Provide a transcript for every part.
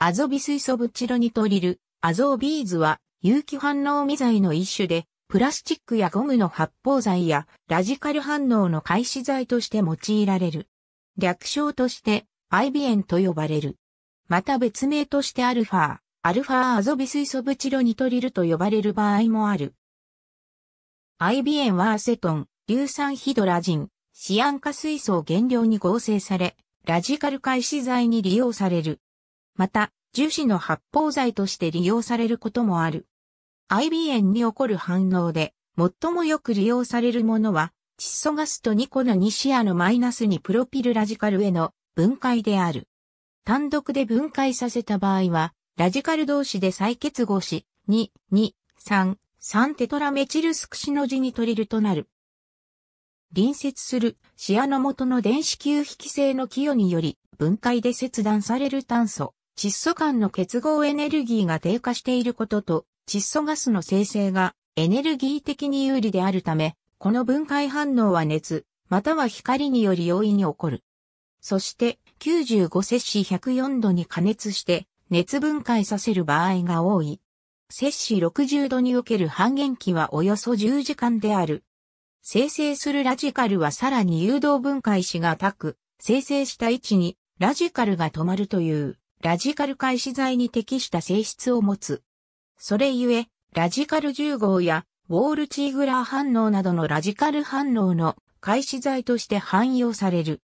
アゾビ水素ブチロニトリル、アゾービーズは有機反応未剤の一種で、プラスチックやゴムの発泡剤やラジカル反応の開始剤として用いられる。略称としてアイビエンと呼ばれる。また別名としてアルファ、アルファアゾビ水素ブチロニトリルと呼ばれる場合もある。アイビエンはアセトン、硫酸ヒドラジン、シアン化水素を原料に合成され、ラジカル開始剤に利用される。また、樹脂の発泡剤として利用されることもある。IBN に起こる反応で、最もよく利用されるものは、窒素ガスと2個の2シアのマイナス2プロピルラジカルへの分解である。単独で分解させた場合は、ラジカル同士で再結合し、2、2、3、3テトラメチルスクシノジニトリルとなる。隣接するシアの元の電子球引き性の寄与により分解で切断される炭素窒素間の結合エネルギーが低下していることと、窒素ガスの生成がエネルギー的に有利であるため、この分解反応は熱、または光により容易に起こる。そして、95摂氏104度に加熱して、熱分解させる場合が多い。摂氏60度における半減期はおよそ10時間である。生成するラジカルはさらに誘導分解子がたく、生成した位置にラジカルが止まるという。ラジカル開始剤に適した性質を持つ。それゆえ、ラジカル10号やウォールチーグラー反応などのラジカル反応の開始剤として汎用される。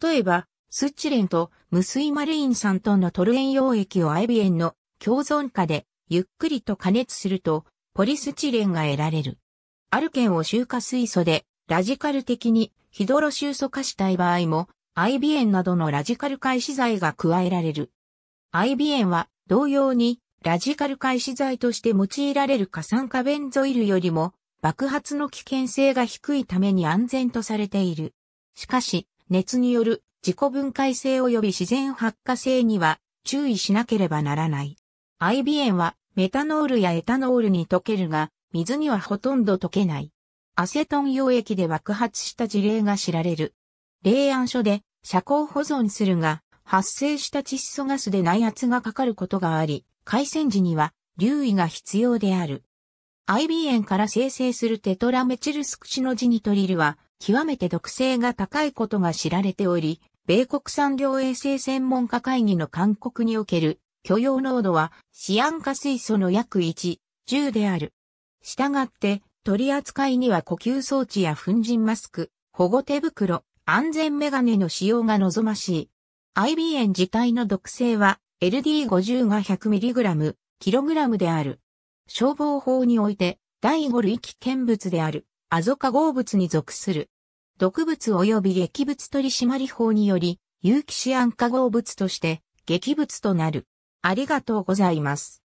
例えば、スチレンと無水マレイン酸とのトルエン溶液をアイビエンの共存下でゆっくりと加熱するとポリスチレンが得られる。アルケンを中化水素でラジカル的にヒドロ臭素化したい場合もアイビエンなどのラジカル開始剤が加えられる。アビエンは同様にラジカル開始剤として用いられる過酸化ベンゾイルよりも爆発の危険性が低いために安全とされている。しかし、熱による自己分解性及び自然発火性には注意しなければならない。アイビエンはメタノールやエタノールに溶けるが、水にはほとんど溶けない。アセトン溶液で爆発した事例が知られる。冷暗所で遮光保存するが、発生した窒素ガスで内圧がかかることがあり、回線時には留意が必要である。IB 塩から生成するテトラメチルスクチノジニトリルは極めて毒性が高いことが知られており、米国産量衛生専門家会議の勧告における許容濃度はシアン化水素の約1、10である。したがって取り扱いには呼吸装置や粉塵マスク、保護手袋、安全メガネの使用が望ましい。IB 塩自体の毒性は LD50 が 100mg、kg である。消防法において第5類危険物であるアゾ化合物に属する。毒物及び劇物取締法により有機シアン化合物として劇物となる。ありがとうございます。